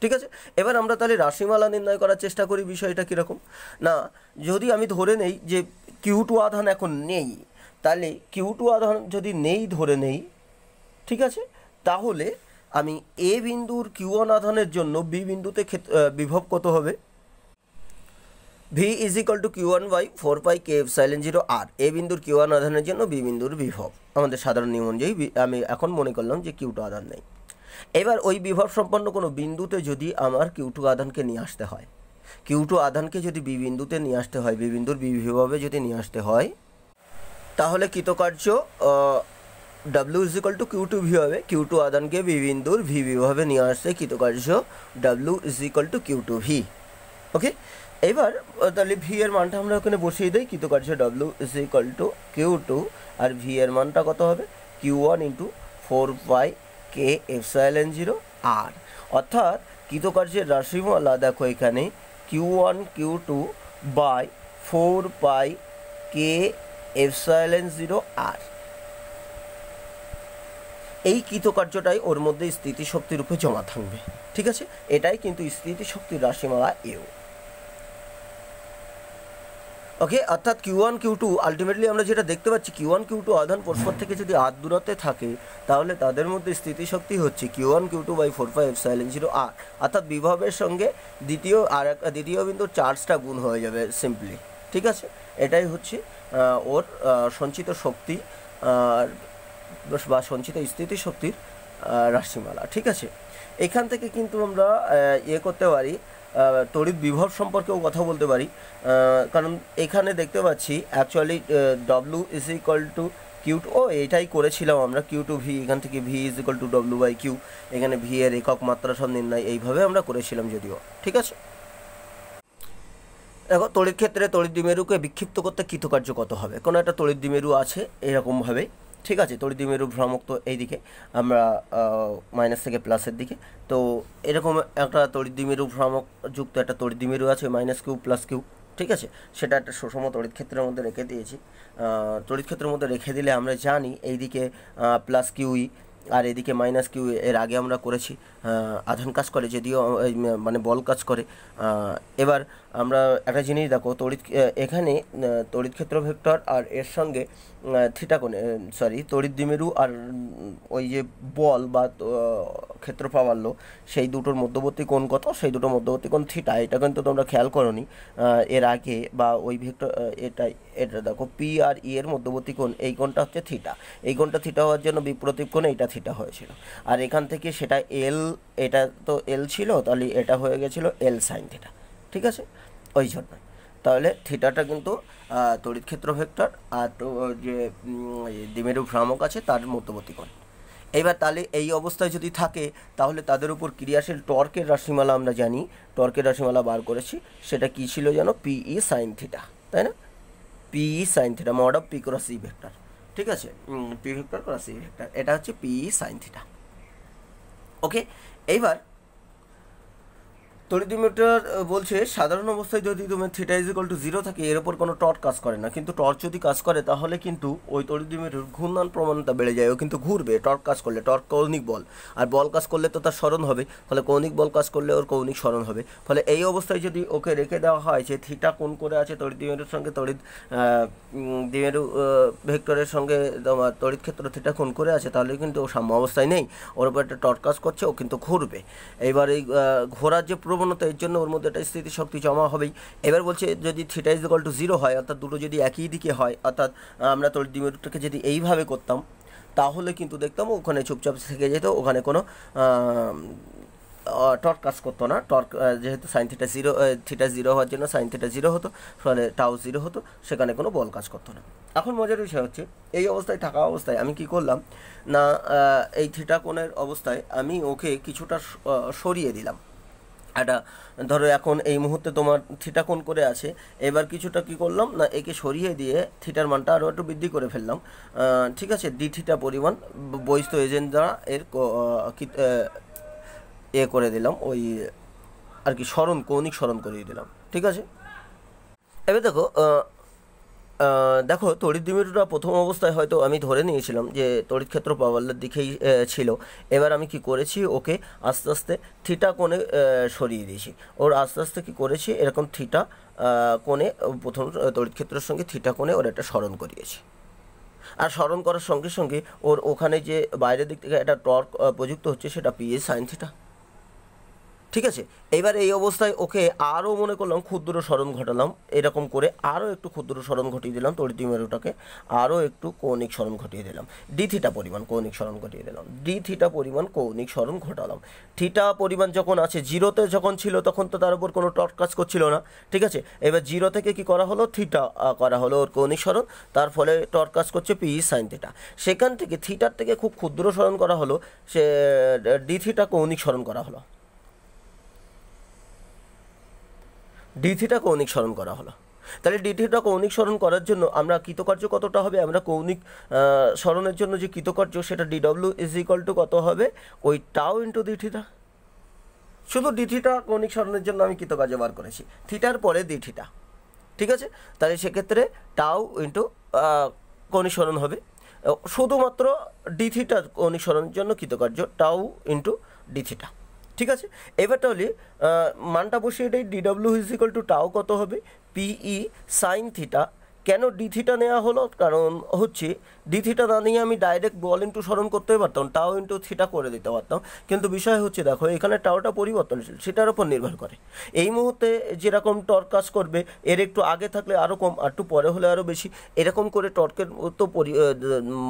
ঠিক আছে এবার আমরা তাহলে রাশিমালা নির্ণয় করার চেষ্টা করি বিষয়টা কীরকম না যদি আমি ধরে নেই যে কিউটু আধান এখন নেই তাহলে কিউ টু আধান যদি নেই ধরে নেই ঠিক আছে তাহলে আমি এ বিন্দুর কিউ ওয়ান আধানের জন্য বি বিন্দুতে বিভব কত হবে V is equal to Q one by four pi K epsilon zero R A বিন্দুর কিউ ওয়ান আধানের জন্য বি বিন্দুর বিভব আমাদের সাধারণ নিয়ম অনুযায়ী আমি এখন মনে করলাম যে কিউ টু আধান নেই এবার ওই বিভব সম্পন্ন কোনো বিন্দুতে যদি আমার কিউ টু আধানকে নিয়ে আসতে হয় কিউ টু আধানকে যদি বি বিন্দুতে নিয়ে আসতে হয় বি বিন্দুর বিভবে যদি নিয়ে আসতে হয় তাহলে কৃতকার্য W is equal to Q two V হবে কিউ টু আদানকে ভি বিন্দুর ভি বিভাবে নিয়ে আসছে কৃতকার্য W is equal to Q two V okay এবার তাহলে ভি এর মানটা আমরা ওখানে বসিয়ে দিই কৃতকার্য W is equal to Q two আর ভি এর মানটা কত হবে Q one into four pi K epsilon zero R অর্থাৎ কৃতকার্যের রাশিমালা দেখো এখানে Q one Q two by four pi K epsilon zero R এই কৃতকার্যটাই ওর মধ্যে স্থিতিশক্তি রূপে জমা থাকবে ঠিক আছে এটাই কিন্তু স্থিতিশক্তির রাশিমালা এও ওকে অর্থাৎ Q one Q two ultimately আমরা যেটা দেখতে পাচ্ছি কিউ ওয়ান কিউ টু আধান পরস্পর থেকে যদি হাত দূরত্বে থাকে তাহলে তাদের মধ্যে স্থিতিশক্তি হচ্ছে Q one Q two by four five epsilon zero R অর্থাৎ বিভবের সঙ্গে দ্বিতীয় আর দ্বিতীয় বিন্দু চার্জটা গুণ হয়ে যাবে সিম্পলি ঠিক আছে এটাই হচ্ছে ওর সঞ্চিত শক্তি বা সঞ্চিত স্থিতিশক্তির রাশিমালা ঠিক আছে এখান থেকে কিন্তু আমরা ইয়ে করতে পারি তড়িৎ বিভব সম্পর্কেও কথা বলতে পারি কারণ এখানে দেখতে পাচ্ছি actually W is equal to Q two ও এটাই করেছিলাম আমরা কিউ টু ভি এখান থেকে V is equal to W by Q এখানে ভি এর একক মাত্রা সব নির্ণয় এইভাবে আমরা করেছিলাম যদিও ঠিক আছে দেখো তড়িৎ ক্ষেত্রে তড়িৎ দ্বিমেরুকে বিক্ষিপ্ত করতে কৃতকার্য কত হবে কোনো একটা তড়িৎ দ্বিমেরু আছে এরকমভাবেই ঠিক আছে তড়িৎ দ্বিমেরু ভ্রামক তো এইদিকে আমরা মাইনাস থেকে প্লাসের দিকে তো এরকম একটা তড়িৎ দ্বিমেরু ভ্রামক যুক্ত একটা তড়িৎ দ্বিমেরু আছে মাইনাস কিউ প্লাস কিউ ঠিক আছে সেটা একটা সুষম তড়িৎ ক্ষেত্রের মধ্যে রেখে দিয়েছি তড়িৎ ক্ষেত্রের মধ্যে রেখে দিলে আমরা জানি এইদিকে প্লাস কিউই আর এদিকে মাইনাস কিউ এর আগে আমরা করেছি আধান কাজ করে যদিও মানে বল কাজ করে এবার আমরা একটা জিনিস দেখো তড়িৎ এখানে তড়িৎ ক্ষেত্র ভেক্টর আর এর সঙ্গে থিটা কোণে সরি তড়িৎ দ্বিমেরু আর ওই যে বল বা ক্ষেত্র পাওয়ার লো সেই দুটোর মধ্যবর্তী কোণ কত সেই দুটোর মধ্যবর্তী কোণ থিটা এটা কিন্তু তোমরা খেয়াল করো নি এর আগে বা ওই ভেক্টর এটাই এটা দেখো পি আর ই e এর মধ্যবর্তী কোণ এই কোণটা হচ্ছে থিটা এই কোণটা থিটা হওয়ার জন্য বিপ্রতীপ কোণ এটা থিটা হয়েছিল আর এখান থেকে সেটা এল এটা তো এল ছিল তাহলে এটা হয়ে গেছিল এল সাইন থিটা ঠিক আছে ওই জন্য তাহলে থিটাটা কিন্তু তড়িৎ ক্ষেত্র ভেক্টর আর তো যে ডিমেরু ভ্রামক আছে তার মধ্যবর্তী কোণ এবার তাহলে এই অবস্থায় যদি থাকে তাহলে তাদের উপর ক্রিয়াশীল টর্কের রাশিমালা আমরা জানি টর্কের রাশিমালা বার করেছি সেটা কী ছিল যেন পিই সাইন থিটা তাই না P sine theta mod of P cross C vector ঠিক আছে P vector cross C vector এটা হচ্ছে পি সাইন থিটা ওকে এইবার টলিডিমিটার বলছে সাধারণ অবস্থায় যদি তুমি থিটা ইজ টু জিরো থাকে এর ওপর কোনো টর্চ কাজ করে না কিন্তু টর্চ যদি কাজ করে তাহলে কিন্তু ওই টলিডিমিটার ঘূর্ণন প্রবণতা বেড়ে যায় ও কিন্তু ঘুরবে টর্ক কাজ করলে টর্ক কৌনিক বল আর বল কাজ করলে তো তার স্মরণ হবে ফলে কৌণিক বল কাজ করলে ওর কৌণিক স্মরণ হবে ফলে এই অবস্থায় যদি ওকে রেখে দেওয়া হয় যে থিটা কোন করে আছে তরিদিমেরুর সঙ্গে তড়িৎ দিমেরু ভেক্টরের সঙ্গে তোমার তড়িৎ ক্ষেত্র থিটা কোন করে আছে তাহলে কিন্তু ও সাম্য অবস্থায় নেই ওর উপর একটা টর্ক কাজ করছে ও কিন্তু ঘুরবে এইবার এই ঘোরার যে প্রব প্রবণতা এর জন্য ওর মধ্যে একটা স্থিতি শক্তি জমা হবেই এবার বলছে যদি theta is equal to zero হয় অর্থাৎ দুটো যদি একই দিকে হয় অর্থাৎ আমরা তোর ডিমেরুটাকে যদি এইভাবে করতাম তাহলে কিন্তু দেখতাম ওখানে চুপচাপ থেকে যেত ওখানে কোনো টর্ক কাজ করতো না টর্ক যেহেতু sine theta zero theta zero হওয়ার জন্য সাইন থিটা জিরো হতো ফলে টাও জিরো হতো সেখানে কোনো বল কাজ করতো না এখন মজার বিষয় হচ্ছে এই অবস্থায় থাকা অবস্থায় আমি কি করলাম না এই থিটা কোণের অবস্থায় আমি ওকে কিছুটা সরিয়ে দিলাম একটা ধরো এখন এই মুহূর্তে তোমার থিটা কোন করে আছে এবার কিছুটা কি করলাম না একে সরিয়ে দিয়ে থিটার মানটা আরও একটু বৃদ্ধি করে ফেললাম ঠিক আছে ডি থিটা পরিমাণ বৈস্ত এজেন্ট দ্বারা এর এ করে দিলাম ওই আর কি স্মরণ কৌণিক স্মরণ করিয়ে দিলাম ঠিক আছে এবার দেখো দেখো তড়িৎ দ্বিমেরুটা প্রথম অবস্থায় হয়তো আমি ধরে নিয়েছিলাম যে তড়িৎ ক্ষেত্র পাওয়ালের দিকেই ছিল এবার আমি কি করেছি ওকে আস্তে আস্তে থিটা কোণে সরিয়ে দিয়েছি ওর আস্তে আস্তে কি করেছি এরকম থিটা কোণে প্রথম তড়িৎ ক্ষেত্রের সঙ্গে থিটা কোণে ওর একটা স্মরণ করিয়েছি আর স্মরণ করার সঙ্গে সঙ্গে ওর ওখানে যে বাইরের দিক থেকে একটা টর্ক প্রযুক্ত হচ্ছে সেটা পিএ সাইন থিটা ঠিক আছে এবার এই অবস্থায় ওকে আরও মনে করলাম ক্ষুদ্র স্মরণ ঘটালাম এরকম করে আরও একটু ক্ষুদ্র স্মরণ ঘটিয়ে দিলাম তড়িৎ মেরুটাকে আরও একটু কৌণিক স্মরণ ঘটিয়ে দিলাম ডি থিটা পরিমাণ কৌণিক স্মরণ ঘটিয়ে দিলাম ডি থিটা পরিমাণ কৌণিক স্মরণ ঘটালাম থিটা পরিমাণ যখন আছে জিরোতে যখন ছিল তখন তো তার উপর কোনো টট কাজ করছিল না ঠিক আছে এবার জিরো থেকে কি করা হলো থিটা করা হলো ওর কৌণিক স্মরণ তার ফলে টট কাজ করছে পি সাইন থিটা সেখান থেকে থিটার থেকে খুব ক্ষুদ্র স্মরণ করা হলো সে ডি থিটা কৌণিক স্মরণ করা হলো ডি থিটা কৌণিক স্মরণ করা হলো তাহলে ডি থিটা কৌণিক স্মরণ করার জন্য আমরা কৃতকার্য কতটা হবে আমরা কৌণিক স্মরণের জন্য যে কৃতকার্য সেটা ডিডব্লিউ ইজ ইকাল টু কত হবে ওই টাও ইন্টু ডি থিটা শুধু ডি থিটা কৌণিক স্মরণের জন্য আমি কৃতকার্য বার করেছি থিটার পরে ডি থিটা ঠিক আছে তাহলে সেক্ষেত্রে টাও ইন্টু কৌণিক স্মরণ হবে শুধুমাত্র ডি থিটা অনুসরণের জন্য কৃতকার্য টাউ ইন্টু ডি থিটা ঠিক আছে এবার তাহলে মানটা বসিয়ে এটাই ডিডাব্লিউ ইজ টু টাও কত হবে পিই সাইন থিটা কেন ডিথিটা নেওয়া হলো কারণ হচ্ছে ডিথিটা না নিয়ে আমি ডাইরেক্ট বল ইন্টু স্মরণ করতে পারতাম টাও ইন্টু থিটা করে দিতে পারতাম কিন্তু বিষয় হচ্ছে দেখো এখানে টাওটা পরিবর্তনশীল সেটার উপর নির্ভর করে এই মুহূর্তে যেরকম টর্ক কাজ করবে এর একটু আগে থাকলে আরও কম আর একটু পরে হলে আরও বেশি এরকম করে টর্কের তো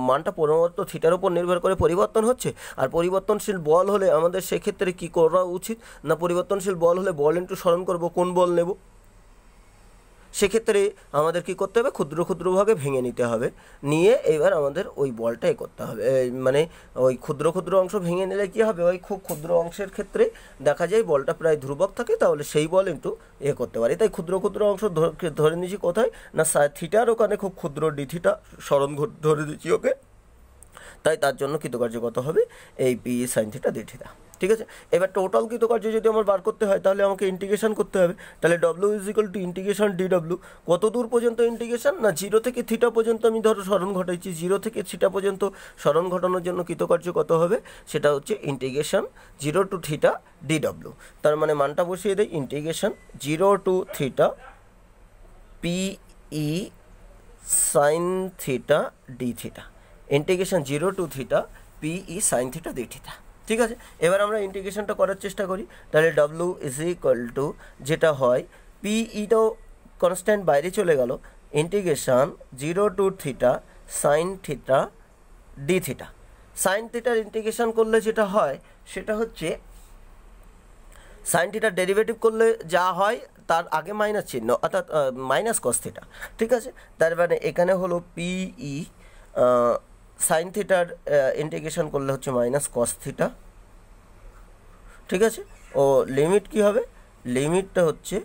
মানটা পরিবর্ত থিটার উপর নির্ভর করে পরিবর্তন হচ্ছে আর পরিবর্তনশীল বল হলে আমাদের সেক্ষেত্রে কী করা উচিত না পরিবর্তনশীল বল হলে বল ইন্টু স্মরণ করবো কোন বল নেব সেক্ষেত্রে আমাদের কি করতে হবে ক্ষুদ্র ক্ষুদ্রভাবে ভেঙে নিতে হবে নিয়ে এবার আমাদের ওই বলটাই করতে হবে মানে ওই ক্ষুদ্র ক্ষুদ্র অংশ ভেঙে নিলে কী হবে ওই খুব ক্ষুদ্র অংশের ক্ষেত্রে দেখা যায় বলটা প্রায় ধ্রুবক থাকে তাহলে সেই বল একটু এ ইয়ে করতে পারি তাই ক্ষুদ্র ক্ষুদ্র অংশ ধরে নিয়েছি কোথায় না থিটার ওখানে খুব ক্ষুদ্র ডিথিটা স্মরণ ধরে দিয়েছি ওকে তাই তার জন্য কৃতকার্যগত হবে এই পি সাইন থিটা ডিথিটা ঠিক আছে এবার টোটাল কার্য যদি আমার বার করতে হয় তাহলে আমাকে ইন্টিগ্রেশন করতে হবে তাহলে W is two integration DW কত দূর পর্যন্ত ইন্টিগ্রেশন না জিরো থেকে থিটা পর্যন্ত আমি ধরো স্মরণ ঘটাইছি জিরো থেকে থিটা পর্যন্ত স্মরণ ঘটানোর জন্য কৃতকার্য কত হবে সেটা হচ্ছে integration zero two theta DW তার মানে মানটা বসিয়ে দেয় integration zero two theta PE sine theta D theta integration zero two theta PE sine theta D theta ঠিক আছে এবার আমরা ইন্টিগ্রেশনটা করার চেষ্টা করি তাহলে ডাব্লু ইজ ইকুয়াল টু যেটা হয় পিইটাও e কনস্ট্যান্ট বাইরে চলে গেল integration zero two theta sine theta D theta sine থিটার ইন্টিগ্রেশান করলে যেটা হয় সেটা হচ্ছে সাইন থিটার ডেরিভেটিভ করলে যা হয় তার আগে মাইনাস চিহ্ন অর্থাৎ মাইনাস কস থিটা ঠিক আছে তার মানে এখানে হলো পিই সাইন থিটার ইন্টিগ্রেশন করলে হচ্ছে মাইনাস কস থিটা ঠিক আছে ও লিমিট কি হবে লিমিটটা হচ্ছে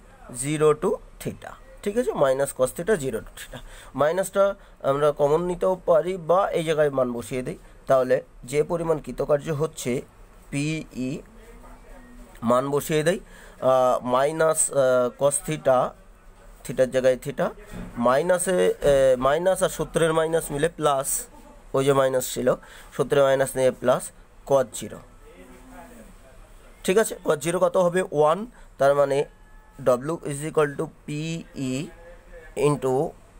জিরো টু থিটা ঠিক আছে minus cos theta zero two theta মাইনাসটা আমরা কমন নিতেও পারি বা এই জায়গায় মান বসিয়ে দিই তাহলে যে পরিমাণ কৃতকার্য হচ্ছে পিই e মান বসিয়ে দেয় মাইনাস কস থিটা থিটার জায়গায় থিটা মাইনাসে মাইনাস আর সূত্রের মাইনাস মিলে প্লাস ওই যে মাইনাস ছিল সূত্রে মাইনাস নিয়ে প্লাস কোয়ার জিরো ঠিক আছে কোয়ার জিরো কত হবে ওয়ান তার মানে W is equal to PE into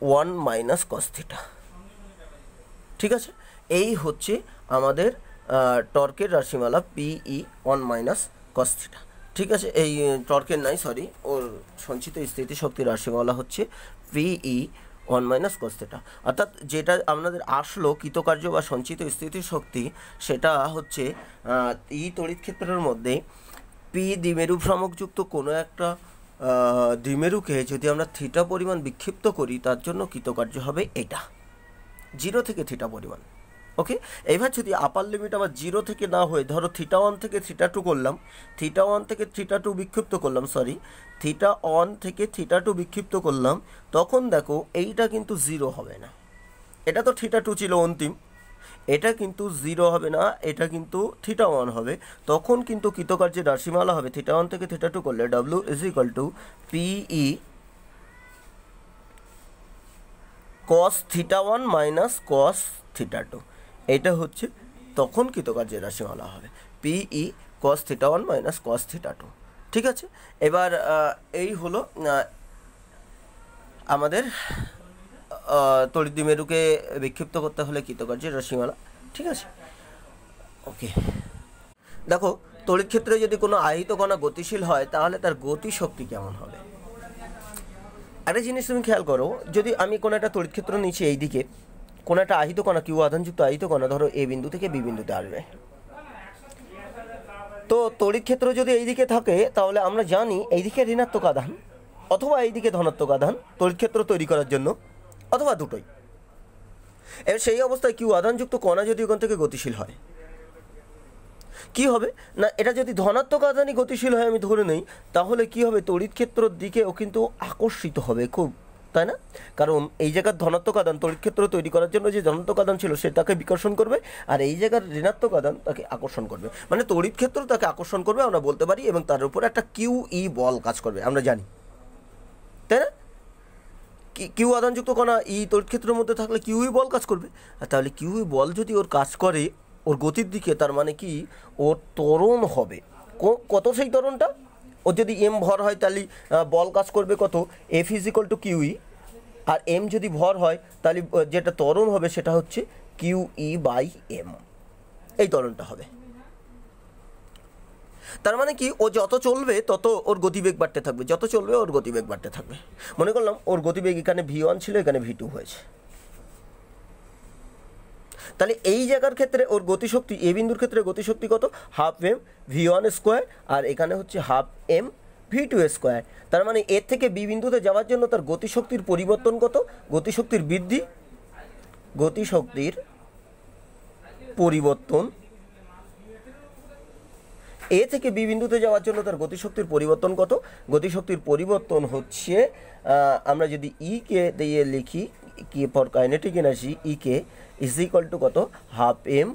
one minus cos theta ঠিক আছে এই হচ্ছে আমাদের টর্কের রাশিমালা পিই ওয়ান মাইনাস কস্থিটা ঠিক আছে এই টর্কের নাই সরি ওর সঞ্চিত স্থিতিশক্তি রাশিমালা হচ্ছে PE one minus cos theta অর্থাৎ যেটা আপনাদের আসলো কৃতকার্য বা সঞ্চিত স্থিতিশক্তি সেটা হচ্ছে ই তড়িৎ ক্ষেত্রের মধ্যে পি দ্বিমেরু ভ্রামকযুক্ত কোনো একটা দ্বিমেরুকে যদি আমরা থিটা পরিমাণ বিক্ষিপ্ত করি তার জন্য কৃতকার্য হবে এটা জিরো থেকে থিটা পরিমাণ ওকে এবার যদি আপার লিমিট আমার জিরো থেকে না হয়ে ধরো থিটা ওয়ান থেকে থিটা টু করলাম থিটা ওয়ান থেকে থিটা টু বিক্ষিপ্ত করলাম সরি থিটা ওয়ান থেকে থিটা টু বিক্ষিপ্ত করলাম তখন দেখো এইটা কিন্তু জিরো হবে না এটা তো থিটা টু ছিল অন্তিম এটা কিন্তু জিরো হবে না এটা কিন্তু থিটা ওয়ান হবে তখন কিন্তু কৃতকার্যের রাশিমালা হবে থিটা ওয়ান থেকে থিটা টু করলে W is equal to PE cos theta one minus cos theta two এটা হচ্ছে তখন কৃতকার্যের রাশিমালা হবে PE cos theta one minus cos theta two ঠিক আছে এবার এই হলো আমাদের মেরুকে বিক্ষিপ্ত করতে হলে কৃতকার্যের রাশিমালা ঠিক আছে ওকে দেখো তড়িৎ ক্ষেত্রে যদি কোনো আহিত কণা গতিশীল হয় তাহলে তার গতি শক্তি কেমন হবে আরে জিনিস তুমি খেয়াল করো যদি আমি কোনো একটা তড়িৎ ক্ষেত্র নিচ্ছি এই দিকে কোনো একটা আহিত কণা কিউ আধানযুক্ত আহিত কণা ধরো এ বিন্দু থেকে বি বিন্দুতে আসবে তো তড়িৎ ক্ষেত্র যদি এইদিকে থাকে তাহলে আমরা জানি এইদিকে ঋণাত্মক আধান অথবা এইদিকে ধনাত্মক আধান তড়িৎ ক্ষেত্র তৈরি করার জন্য অথবা দুটোই এবার সেই অবস্থায় কিউ আধানযুক্ত কণা যদি ওখান থেকে গতিশীল হয় কি হবে না এটা যদি ধনাত্মক আধানই গতিশীল হয় আমি ধরে নেই তাহলে কি হবে তড়িৎ ক্ষেত্রর দিকেও কিন্তু আকর্ষিত হবে খুব তাই না কারণ এই জায়গার ধনাত্মক আদান তড়িৎ ক্ষেত্র তৈরি করার জন্য যে ধনাত্মক আদান ছিল সে তাকে বিকর্ষণ করবে আর এই জায়গার ঋণাত্মক আদান তাকে আকর্ষণ করবে মানে তড়িৎ ক্ষেত্র তাকে আকর্ষণ করবে আমরা বলতে পারি এবং তার উপরে একটা কিউ ই বল কাজ করবে আমরা জানি তাই না কিউ আদানযুক্ত কণা ই তড়িৎ ক্ষেত্রের মধ্যে থাকলে কিউই বল কাজ করবে আর তাহলে কিউই বল যদি ওর কাজ করে ওর গতির দিকে তার মানে কি ওর তরণ হবে কত সেই তরণটা ও যদি এম ভর হয় তাহলে বল কাজ করবে কত এফ ইজ টু কিউই আর এম যদি ভর হয় তাহলে যেটা ত্বরণ হবে সেটা হচ্ছে কিউ ই বাই এম এই ত্বরণটা হবে তার মানে কি ও যত চলবে তত ওর গতিবেগ বাড়তে থাকবে যত চলবে ওর গতিবেগ বাড়তে থাকবে মনে করলাম ওর গতিবেগ এখানে ভি ওয়ান ছিল এখানে ভি টু হয়েছে তাহলে এই জায়গার ক্ষেত্রে ওর গতিশক্তি এ বিন্দুর ক্ষেত্রে গতিশক্তি কত half M V one square আর এখানে হচ্ছে half M V two square তার মানে এর থেকে বি বিন্দুতে যাওয়ার জন্য তার গতিশক্তির পরিবর্তন কত গতিশক্তির বৃদ্ধি গতিশক্তির পরিবর্তন এ থেকে বি বিন্দুতে যাওয়ার জন্য তার গতিশক্তির পরিবর্তন কত গতিশক্তির পরিবর্তন হচ্ছে আমরা যদি ই e কে দিয়ে লিখি e কে পর kinetic energy E K is equal to কত হাফ এম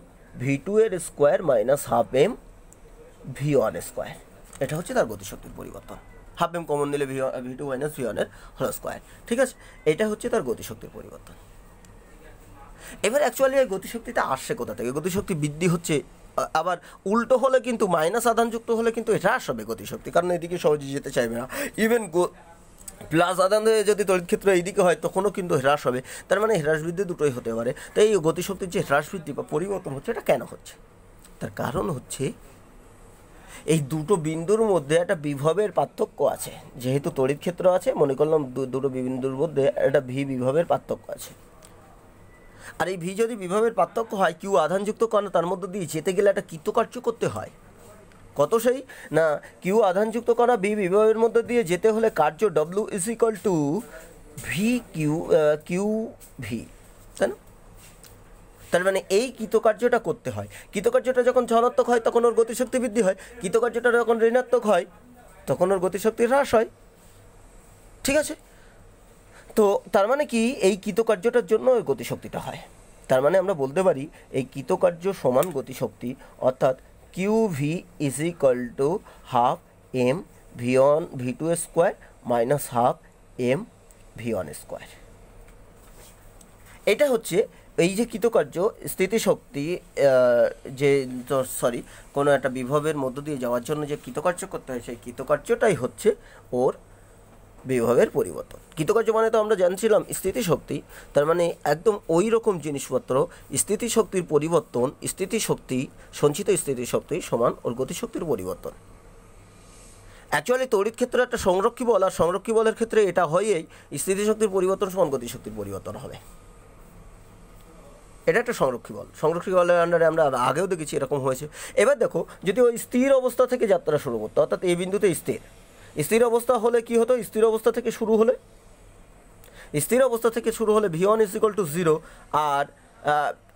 ভি টু এর square minus half M V one square এটা হচ্ছে তার গতিশক্তির পরিবর্তন হাফ এম কমন নিলে V V two minus V ওয়ানের হল স্কোয়ার ঠিক আছে এটা হচ্ছে তার গতিশক্তির পরিবর্তন এবার অ্যাকচুয়ালি এই গতিশক্তিটা আসছে কোথা থেকে গতিশক্তি বৃদ্ধি হচ্ছে আবার উল্টো হলে কিন্তু মাইনাস আধানযুক্ত হলে কিন্তু এটা আসবে গতিশক্তি কারণ এদিকে সহজে যেতে চাইবে না ইভেন প্লাস আদান যদি তড়িৎ ক্ষেত্র এইদিকে হয় তখনও কিন্তু হ্রাস হবে তার মানে হ্রাস বৃদ্ধি দুটোই হতে পারে তাই এই গতিশক্তির যে হ্রাস বৃদ্ধি বা পরিবর্তন হচ্ছে এটা কেন হচ্ছে তার কারণ হচ্ছে এই দুটো বিন্দুর মধ্যে একটা বিভবের পার্থক্য আছে যেহেতু তড়িৎ ক্ষেত্র আছে মনে করলাম দুটো বিন্দুর মধ্যে একটা ভি বিভবের পার্থক্য আছে আর এই ভি যদি বিভবের পার্থক্য হয় কিউ আধানযুক্ত কণা তার মধ্যে দিয়ে যেতে গেলে একটা কৃতকার্য করতে হয় কত সেই না কিউ আধানযুক্ত করা বি বিভবের মধ্যে দিয়ে যেতে হলে কার্য W is equal to V Q Q V তাই না তার মানে এই কৃতকার্যটা করতে হয় কৃতকার্যটা যখন ধনাত্মক হয় তখন ওর গতিশক্তি বৃদ্ধি হয় কৃতকার্যটা যখন ঋণাত্মক হয় তখন ওর গতিশক্তি হ্রাস হয় ঠিক আছে তো তার মানে কি এই কৃতকার্যটার জন্য ওই গতিশক্তিটা হয় তার মানে আমরা বলতে পারি এই কৃতকার্য সমান গতিশক্তি অর্থাৎ Q V QV is equal to half m V1 V2 square minus half M V1 square এটা হচ্ছে এই যে কৃতকার্য স্থিতিশক্তি যে সরি কোনো একটা বিভবের মধ্য দিয়ে যাওয়ার জন্য যে কৃতকার্য করতে হয় সেই কৃতকার্যটাই হচ্ছে ওর বিভাগের পরিবর্তন কৃতকার্য মানে তো আমরা জানছিলাম স্থিতিশক্তি তার মানে একদম ওই রকম জিনিসপত্র স্থিতিশক্তির পরিবর্তন স্থিতিশক্তি সঞ্চিত স্থিতিশক্তি সমান ওর গতিশক্তির পরিবর্তন অ্যাকচুয়ালি তড়িৎ ক্ষেত্রে একটা সংরক্ষী বল আর সংরক্ষী বলের ক্ষেত্রে এটা হয়েই স্থিতিশক্তির পরিবর্তন সমান গতিশক্তির পরিবর্তন হবে এটা একটা সংরক্ষী বল সংরক্ষী বলের আন্ডারে আমরা আগেও দেখেছি এরকম হয়েছে এবার দেখো যদি ওই স্থির অবস্থা থেকে যাত্রা শুরু করতো অর্থাৎ এই বিন্দুতে স্থির স্থির অবস্থা হলে কি হতো স্থির অবস্থা থেকে শুরু হলে স্থির অবস্থা থেকে শুরু হলে V one is equal to zero আর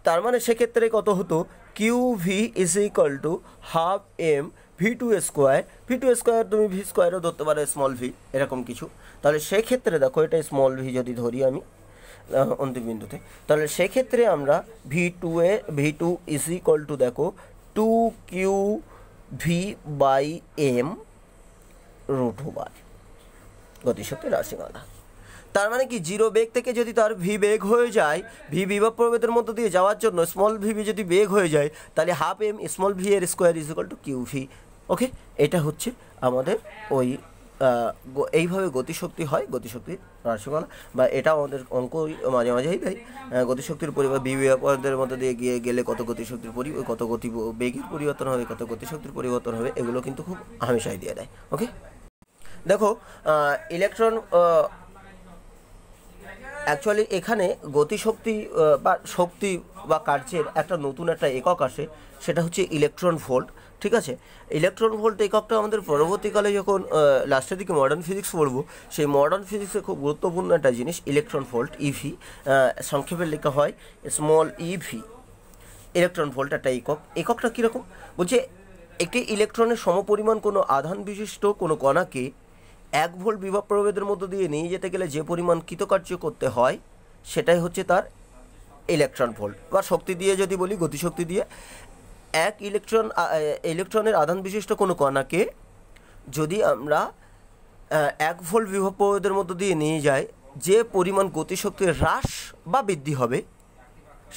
তার মানে সেক্ষেত্রে কত হতো Q V is equal to half M V two square V two square তুমি ভি স্কোয়ারও ধরতে পারো স্মল ভি এরকম কিছু তাহলে সেক্ষেত্রে দেখো এটা স্মল ভি যদি ধরি আমি অন্তিম বিন্দুতে তাহলে সেক্ষেত্রে আমরা V two A V two is equal to দেখো two Q V by M root over গতিশক্তি রাশিমালা তার মানে কি জিরো বেগ থেকে যদি তার ভি বেগ হয়ে যায় ভি বিভব প্রভেদের মধ্য দিয়ে যাওয়ার জন্য স্মল ভিভি যদি বেগ হয়ে যায় তাহলে হাফ এম স্মল ভি এর square is equal to Q V okay এটা হচ্ছে আমাদের ওই এইভাবে গতিশক্তি হয় গতিশক্তির রাশিমালা বা এটা আমাদের অঙ্ক মাঝে মাঝেই দেয় গতিশক্তির পরিবার বিবেকের মধ্যে দিয়ে গিয়ে গেলে কত গতিশক্তির পরি কত গতি বেগের পরিবর্তন হবে কত গতিশক্তির পরিবর্তন হবে এগুলো কিন্তু খুব হামেশাই দিয়ে দেয় ওকে দেখো ইলেকট্রন অ্যাকচুয়ালি এখানে গতিশক্তি বা শক্তি বা কার্যের একটা নতুন একটা একক আসে সেটা হচ্ছে ইলেকট্রন ভোল্ট ঠিক আছে ইলেকট্রন ভোল্ট এককটা আমাদের পরবর্তীকালে যখন লাস্টের দিকে মডার্ন ফিজিক্স পড়বো সেই মডার্ন ফিজিক্সে খুব গুরুত্বপূর্ণ একটা জিনিস ইলেকট্রন ভোল্ট ইভি সংক্ষেপে লেখা হয় স্মল ইভি ইলেকট্রন ভোল্ট একটা একক এককটা কীরকম বলছে একটি ইলেকট্রনের সমপরিমাণ কোনো আধান বিশিষ্ট কোনো কণাকে এক ভোল্ট বিভব প্রভেদের মধ্য দিয়ে নিয়ে যেতে গেলে যে পরিমাণ কৃতকার্য করতে হয় সেটাই হচ্ছে তার ইলেকট্রন ভোল্ট বা শক্তি দিয়ে যদি বলি গতিশক্তি দিয়ে এক ইলেকট্রন ইলেকট্রনের আধান বিশিষ্ট কোনো কণাকে যদি আমরা এক ভোল্ট বিভব প্রভেদের মধ্য দিয়ে নিয়ে যাই যে পরিমাণ গতিশক্তির হ্রাস বা বৃদ্ধি হবে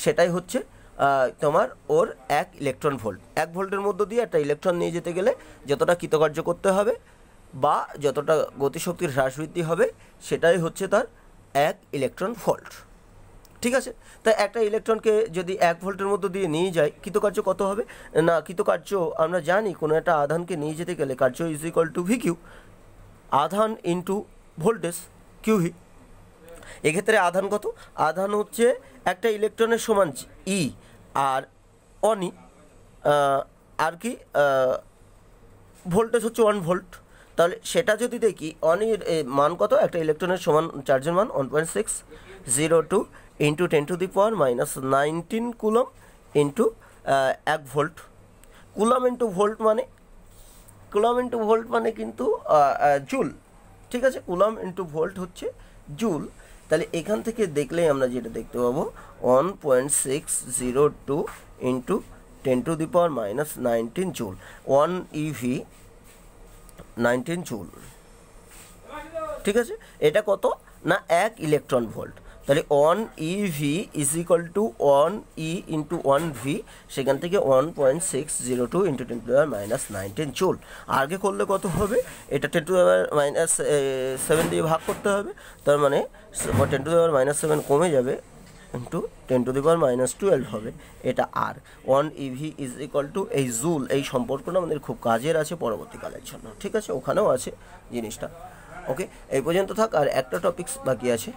সেটাই হচ্ছে তোমার ওর এক ইলেকট্রন ভোল্ট এক ভোল্টের মধ্য দিয়ে একটা ইলেকট্রন নিয়ে যেতে গেলে যতটা কৃতকার্য করতে হবে বা যতটা গতিশক্তির হ্রাস বৃদ্ধি হবে সেটাই হচ্ছে তার এক ইলেকট্রন ভোল্ট ঠিক আছে তাই একটা ইলেকট্রনকে যদি এক ভোল্টের মধ্যে দিয়ে নিয়ে যায় কৃতকার্য কত হবে না কৃতকার্য আমরা জানি কোনো একটা আধানকে নিয়ে যেতে গেলে কার্য is equal to V Q আধান ইন্টু ভোল্টেজ কিউভি এক্ষেত্রে আধান কত আধান হচ্ছে একটা ইলেকট্রনের সমান ই e আর অনি আর কি ভোল্টেজ হচ্ছে ওয়ান ভোল্ট তাহলে সেটা যদি দেখি অন মান কত একটা ইলেকট্রনের সমান চার্জের মান one point six zero two into ten to the power minus nineteen coulomb into এক ভোল্ট কুলম ইন্টু ভোল্ট মানে কুলম ইন্টু ভোল্ট মানে কিন্তু জুল ঠিক আছে কুলম ইন্টু ভোল্ট হচ্ছে জুল তাহলে এখান থেকে দেখলেই আমরা যেটা দেখতে পাবো one point six zero two into ten to the power minus nineteen joule one eV nineteen joule ঠিক আছে এটা কত না এক ইলেকট্রন ভোল্ট তাহলে one E V is equal to one E into one V সেখান থেকে one point six zero two into ten to দেওয়ার মাইনাস নাইনটিন চুল আগে করলে কত হবে এটা টেন টু দেওয়ার মাইনাস সেভেন দিয়ে ভাগ করতে হবে তার মানে টেন টু দেওয়ার মাইনাস সেভেন কমে যাবে into ten to the power minus twelve হবে এটা আর one eV is equal to এই জুল এই সম্পর্কটা আমাদের খুব কাজের আছে পরবর্তীকালের জন্য ঠিক আছে ওখানেও আছে জিনিসটা ওকে এই পর্যন্ত থাক আর একটা টপিক্স বাকি আছে